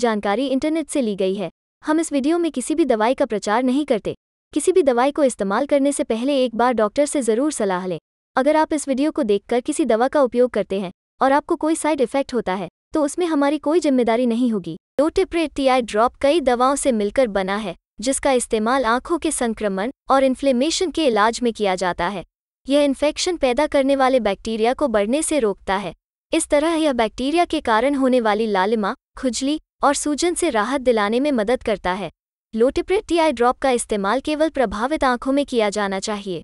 जानकारी इंटरनेट से ली गई है हम इस वीडियो में किसी भी दवाई का प्रचार नहीं करते किसी भी दवाई को इस्तेमाल करने से पहले एक बार डॉक्टर से ज़रूर सलाह लें अगर आप इस वीडियो को देखकर किसी दवा का उपयोग करते हैं और आपको कोई साइड इफेक्ट होता है तो उसमें हमारी कोई जिम्मेदारी नहीं होगी लोटेप्रेट टी आई ड्रॉप कई दवाओं से मिलकर बना है जिसका इस्तेमाल आंखों के संक्रमण और इन्फ्लेमेशन के इलाज में किया जाता है यह इन्फेक्शन पैदा करने वाले बैक्टीरिया को बढ़ने से रोकता है इस तरह यह बैक्टीरिया के कारण होने वाली लालिमा खुजली और सूजन से राहत दिलाने में मदद करता है लोटिप्रिट टी आई ड्रॉप का इस्तेमाल केवल प्रभावित आंखों में किया जाना चाहिए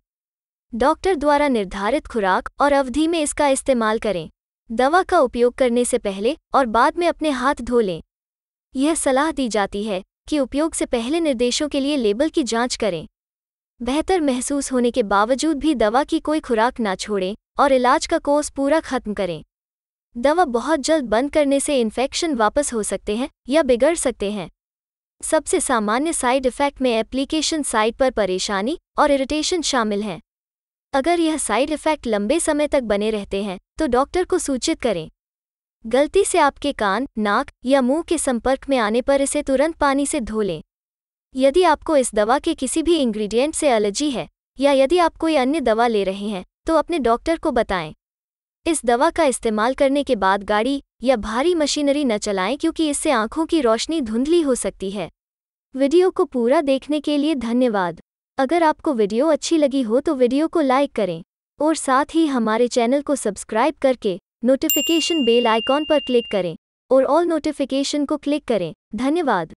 डॉक्टर द्वारा निर्धारित खुराक और अवधि में इसका इस्तेमाल करें दवा का उपयोग करने से पहले और बाद में अपने हाथ धो लें यह सलाह दी जाती है कि उपयोग से पहले निर्देशों के लिए लेबल की जांच करें बेहतर महसूस होने के बावजूद भी दवा की कोई खुराक न छोड़ें और इलाज का कोर्स पूरा खत्म करें दवा बहुत जल्द बंद करने से इन्फेक्शन वापस हो सकते हैं या बिगड़ सकते हैं सबसे सामान्य साइड इफेक्ट में एप्लीकेशन साइट पर परेशानी और इरिटेशन शामिल हैं अगर यह साइड इफेक्ट लंबे समय तक बने रहते हैं तो डॉक्टर को सूचित करें गलती से आपके कान नाक या मुंह के संपर्क में आने पर इसे तुरंत पानी से धो लें यदि आपको इस दवा के किसी भी इंग्रेडिएंट से एलर्जी है या यदि आप कोई अन्य दवा ले रहे हैं तो अपने डॉक्टर को बताएं इस दवा का इस्तेमाल करने के बाद गाड़ी या भारी मशीनरी न चलाएं क्योंकि इससे आंखों की रोशनी धुंधली हो सकती है वीडियो को पूरा देखने के लिए धन्यवाद अगर आपको वीडियो अच्छी लगी हो तो वीडियो को लाइक करें और साथ ही हमारे चैनल को सब्सक्राइब करके नोटिफिकेशन बेल आइकॉन पर क्लिक करें और ऑल नोटिफिकेशन को क्लिक करें धन्यवाद